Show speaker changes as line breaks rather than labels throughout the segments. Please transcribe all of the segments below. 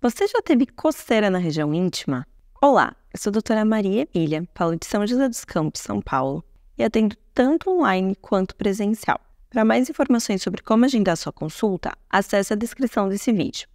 Você já teve coceira na região íntima? Olá, eu sou a doutora Maria Emília, falo de São José dos Campos, São Paulo, e atendo tanto online quanto presencial. Para mais informações sobre como agendar sua consulta, acesse a descrição desse vídeo.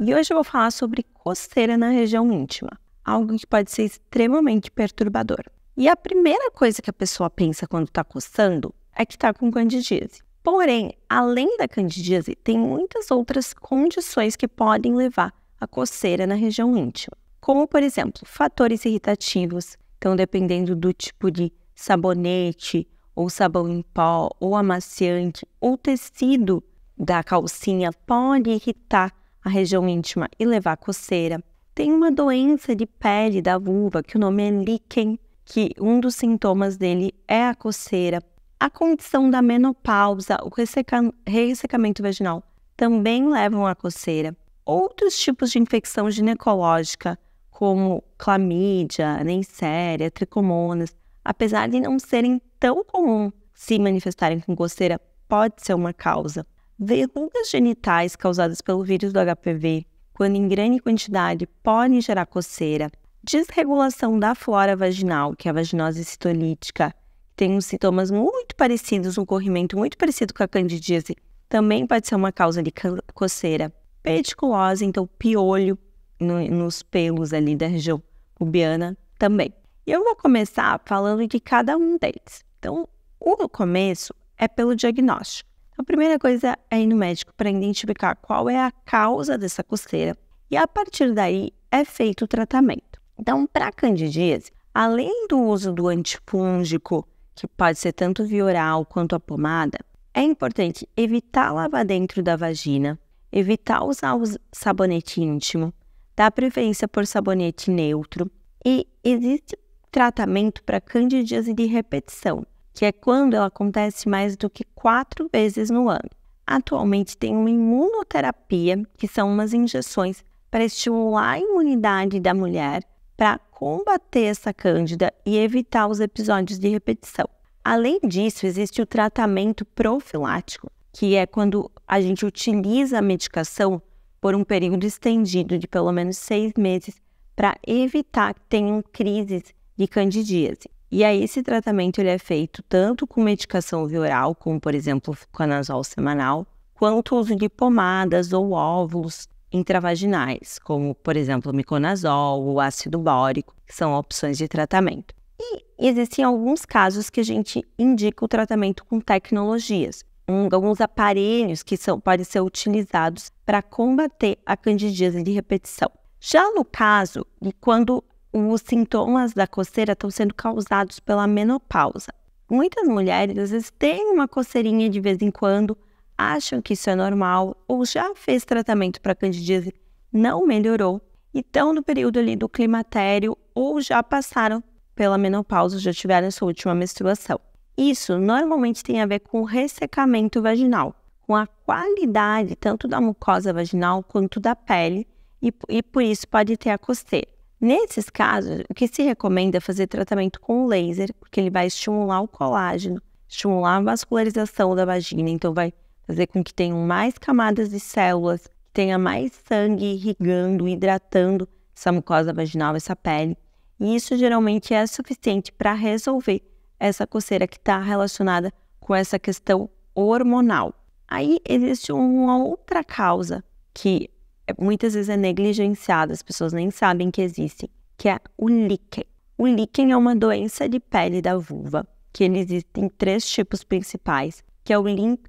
E hoje eu vou falar sobre coceira na região íntima, algo que pode ser extremamente perturbador. E a primeira coisa que a pessoa pensa quando está coçando é que está com candidíase. Porém, além da candidíase, tem muitas outras condições que podem levar à coceira na região íntima, como, por exemplo, fatores irritativos. Então, dependendo do tipo de sabonete, ou sabão em pó, ou amaciante, ou tecido da calcinha pode irritar a região íntima e levar à coceira. Tem uma doença de pele da vulva, que o nome é líquen, que um dos sintomas dele é a coceira a condição da menopausa, o resseca ressecamento vaginal também levam à coceira. Outros tipos de infecção ginecológica, como clamídia, neisséria, tricomonas, apesar de não serem tão comuns se manifestarem com coceira, pode ser uma causa. Verrugas genitais causadas pelo vírus do HPV, quando em grande quantidade, podem gerar coceira. Desregulação da flora vaginal, que é a vaginose citolítica, tem uns sintomas muito parecidos, um corrimento muito parecido com a candidíase, também pode ser uma causa de coceira. Pediculose, então piolho no, nos pelos ali da região pubiana também. E eu vou começar falando de cada um deles. Então, o começo é pelo diagnóstico. A primeira coisa é ir no médico para identificar qual é a causa dessa coceira e a partir daí é feito o tratamento. Então, para a candidíase, além do uso do antifúngico que pode ser tanto via oral quanto a pomada, é importante evitar lavar dentro da vagina, evitar usar o sabonete íntimo, dar preferência por sabonete neutro. E existe tratamento para candidíase de repetição, que é quando ela acontece mais do que quatro vezes no ano. Atualmente tem uma imunoterapia, que são umas injeções para estimular a imunidade da mulher para combater essa cândida e evitar os episódios de repetição. Além disso, existe o tratamento profilático, que é quando a gente utiliza a medicação por um período estendido de pelo menos seis meses para evitar que tenham crises de candidíase. E aí esse tratamento ele é feito tanto com medicação via oral, como por exemplo o canazol semanal, quanto o uso de pomadas ou óvulos intravaginais, como, por exemplo, o miconazol, o ácido bórico, que são opções de tratamento. E existem alguns casos que a gente indica o tratamento com tecnologias, um, alguns aparelhos que são, podem ser utilizados para combater a candidíase de repetição. Já no caso de quando os sintomas da coceira estão sendo causados pela menopausa, muitas mulheres às vezes têm uma coceirinha de vez em quando, acham que isso é normal ou já fez tratamento para candidíase, não melhorou, então no período ali do climatério ou já passaram pela menopausa, já tiveram sua última menstruação. Isso normalmente tem a ver com ressecamento vaginal, com a qualidade tanto da mucosa vaginal quanto da pele e, e por isso pode ter a costeira. Nesses casos, o que se recomenda é fazer tratamento com laser, porque ele vai estimular o colágeno, estimular a vascularização da vagina, então vai fazer com que tenham mais camadas de células, tenha mais sangue irrigando, hidratando essa mucosa vaginal, essa pele. E isso geralmente é suficiente para resolver essa coceira que está relacionada com essa questão hormonal. Aí existe uma outra causa que é, muitas vezes é negligenciada, as pessoas nem sabem que existe, que é o líquen. O líquen é uma doença de pele da vulva, que ele existe em três tipos principais, que é o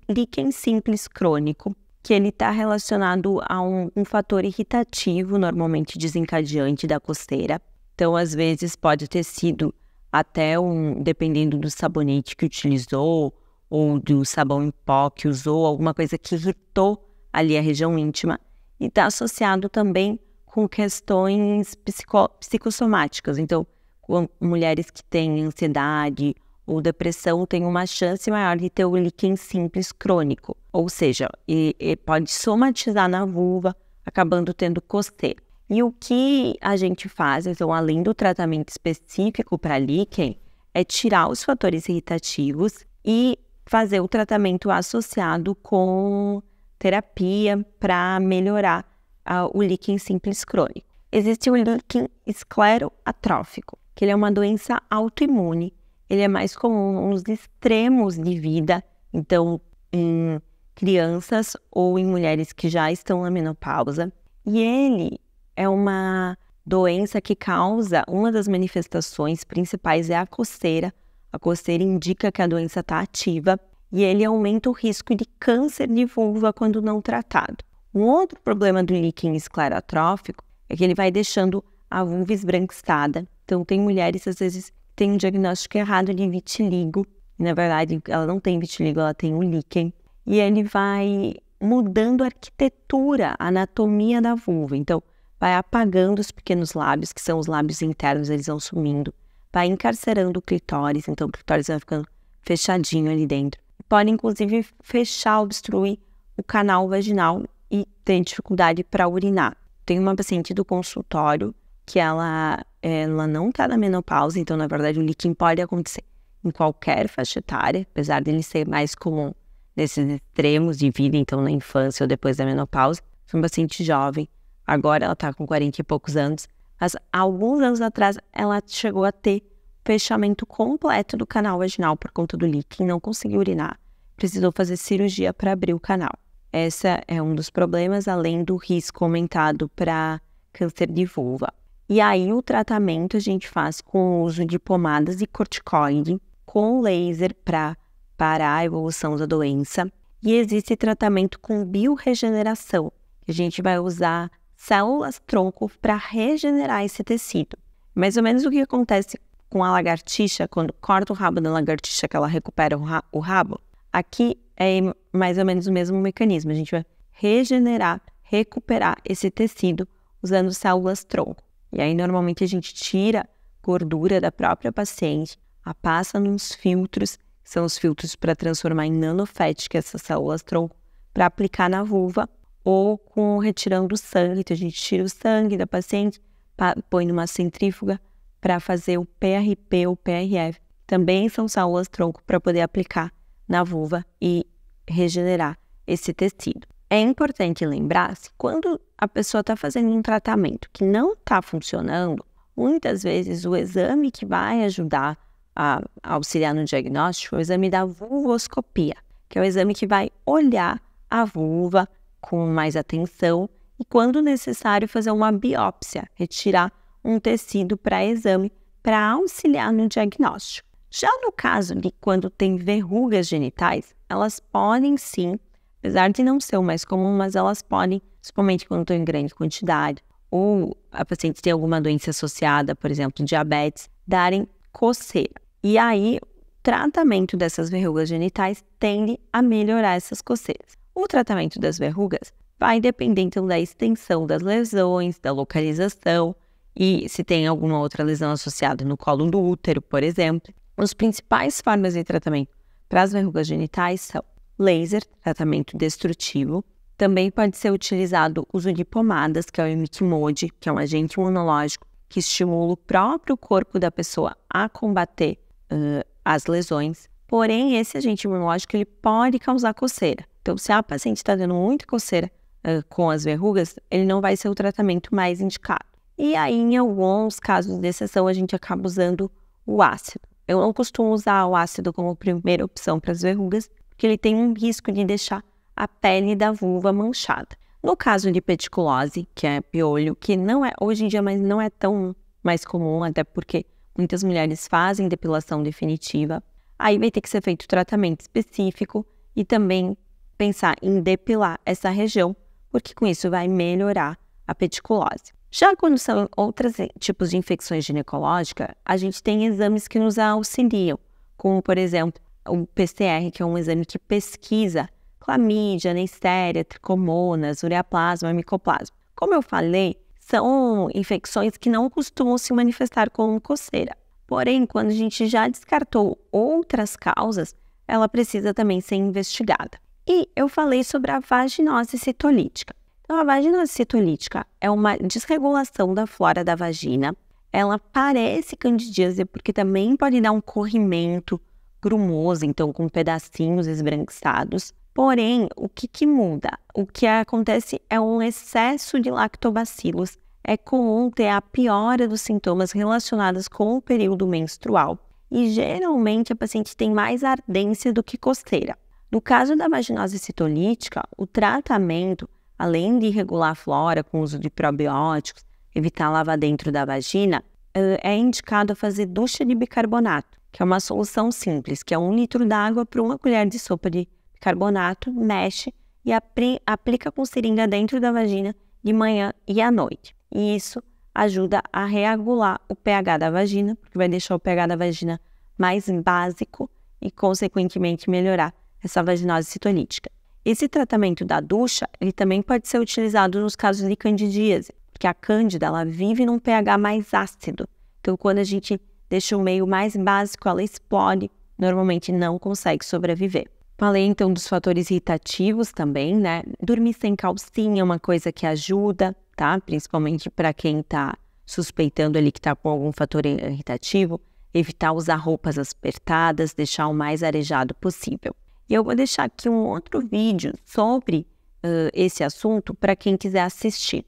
líquen simples crônico, que ele está relacionado a um, um fator irritativo, normalmente desencadeante da costeira. Então, às vezes, pode ter sido até um, dependendo do sabonete que utilizou, ou do sabão em pó que usou, alguma coisa que irritou ali a região íntima, e está associado também com questões psico, psicossomáticas. Então, mulheres que têm ansiedade ou depressão tem uma chance maior de ter o líquen simples crônico, ou seja, e, e pode somatizar na vulva, acabando tendo costeira. E o que a gente faz, então, além do tratamento específico para líquen, é tirar os fatores irritativos e fazer o tratamento associado com terapia para melhorar uh, o líquen simples crônico. Existe o líquen escleroatrófico, que ele é uma doença autoimune ele é mais comum nos extremos de vida, então em crianças ou em mulheres que já estão na menopausa. E ele é uma doença que causa, uma das manifestações principais é a coceira. A coceira indica que a doença está ativa e ele aumenta o risco de câncer de vulva quando não tratado. Um outro problema do líquen esclerotrófico é que ele vai deixando a vulva esbranquiçada. Então, tem mulheres, às vezes, tem um diagnóstico errado de vitiligo. Na verdade, ela não tem vitiligo, ela tem o um líquen. E ele vai mudando a arquitetura, a anatomia da vulva. Então, vai apagando os pequenos lábios, que são os lábios internos, eles vão sumindo. Vai encarcerando o clitóris, então o clitóris vai ficando fechadinho ali dentro. Pode, inclusive, fechar, obstruir o canal vaginal e ter dificuldade para urinar. Tem uma paciente do consultório que ela, eh, ela não está na menopausa, então, na verdade, o líquido pode acontecer em qualquer faixa etária, apesar dele ser mais comum nesses extremos de vida, então na infância ou depois da menopausa. Foi uma paciente jovem, agora ela está com 40 e poucos anos, mas alguns anos atrás ela chegou a ter fechamento completo do canal vaginal por conta do líquido, não conseguiu urinar, precisou fazer cirurgia para abrir o canal. Essa é um dos problemas, além do risco aumentado para câncer de vulva. E aí o tratamento a gente faz com o uso de pomadas e corticoide, com laser para parar a evolução da doença. E existe tratamento com bioregeneração, que a gente vai usar células-tronco para regenerar esse tecido. Mais ou menos o que acontece com a lagartixa, quando corta o rabo da lagartixa que ela recupera o, ra o rabo, aqui é mais ou menos o mesmo mecanismo. A gente vai regenerar, recuperar esse tecido usando células-tronco. E aí, normalmente, a gente tira gordura da própria paciente, a passa nos filtros, que são os filtros para transformar em nanofética essas células tronco, para aplicar na vulva ou com retirando o sangue. Então, a gente tira o sangue da paciente, põe numa centrífuga para fazer o PRP ou PRF. Também são células tronco para poder aplicar na vulva e regenerar esse tecido. É importante lembrar que quando a pessoa está fazendo um tratamento que não está funcionando, muitas vezes o exame que vai ajudar a auxiliar no diagnóstico é o exame da vulvoscopia, que é o exame que vai olhar a vulva com mais atenção e, quando necessário, fazer uma biópsia, retirar um tecido para exame para auxiliar no diagnóstico. Já no caso de quando tem verrugas genitais, elas podem sim apesar de não ser o mais comum, mas elas podem, principalmente quando estão em grande quantidade, ou a paciente tem alguma doença associada, por exemplo, diabetes, darem coceira. E aí, o tratamento dessas verrugas genitais tende a melhorar essas coceiras. O tratamento das verrugas vai depender então da extensão das lesões, da localização e se tem alguma outra lesão associada no colo do útero, por exemplo. Os principais formas de tratamento para as verrugas genitais são laser, tratamento destrutivo. Também pode ser utilizado o uso de pomadas, que é o imiquimode, que é um agente imunológico que estimula o próprio corpo da pessoa a combater uh, as lesões. Porém, esse agente imunológico ele pode causar coceira. Então, se a paciente está dando muita coceira uh, com as verrugas, ele não vai ser o tratamento mais indicado. E aí, em alguns casos de exceção, a gente acaba usando o ácido. Eu não costumo usar o ácido como primeira opção para as verrugas, que ele tem um risco de deixar a pele da vulva manchada. No caso de pediculose, que é piolho, que não é hoje em dia, mas não é tão mais comum, até porque muitas mulheres fazem depilação definitiva, aí vai ter que ser feito tratamento específico e também pensar em depilar essa região, porque com isso vai melhorar a pediculose. Já quando são outros eh, tipos de infecções ginecológicas, a gente tem exames que nos auxiliam, como por exemplo o PCR, que é um exame que pesquisa clamídia, neistéria, tricomonas, ureaplasma, micoplasma. Como eu falei, são infecções que não costumam se manifestar como coceira. Porém, quando a gente já descartou outras causas, ela precisa também ser investigada. E eu falei sobre a vaginose citolítica. Então, a vaginose citolítica é uma desregulação da flora da vagina. Ela parece candidíase porque também pode dar um corrimento, grumoso, então com pedacinhos esbranquiçados. Porém, o que, que muda? O que acontece é um excesso de lactobacilos. É comum ter a piora dos sintomas relacionados com o período menstrual. E geralmente a paciente tem mais ardência do que costeira. No caso da vaginose citolítica, o tratamento, além de regular a flora com o uso de probióticos, evitar lavar dentro da vagina, eh, é indicado a fazer ducha de bicarbonato que é uma solução simples, que é um litro d'água para uma colher de sopa de carbonato, mexe e aplica com seringa dentro da vagina de manhã e à noite. E isso ajuda a reagular o pH da vagina, porque vai deixar o pH da vagina mais básico e, consequentemente, melhorar essa vaginose citolítica. Esse tratamento da ducha, ele também pode ser utilizado nos casos de candidíase, porque a cândida, ela vive num pH mais ácido. Então, quando a gente deixa o meio mais básico, ela explode, normalmente não consegue sobreviver. Falei então dos fatores irritativos também, né? Dormir sem calcinha é uma coisa que ajuda, tá? Principalmente para quem está suspeitando ali que está com algum fator irritativo. Evitar usar roupas apertadas, deixar o mais arejado possível. E eu vou deixar aqui um outro vídeo sobre uh, esse assunto para quem quiser assistir,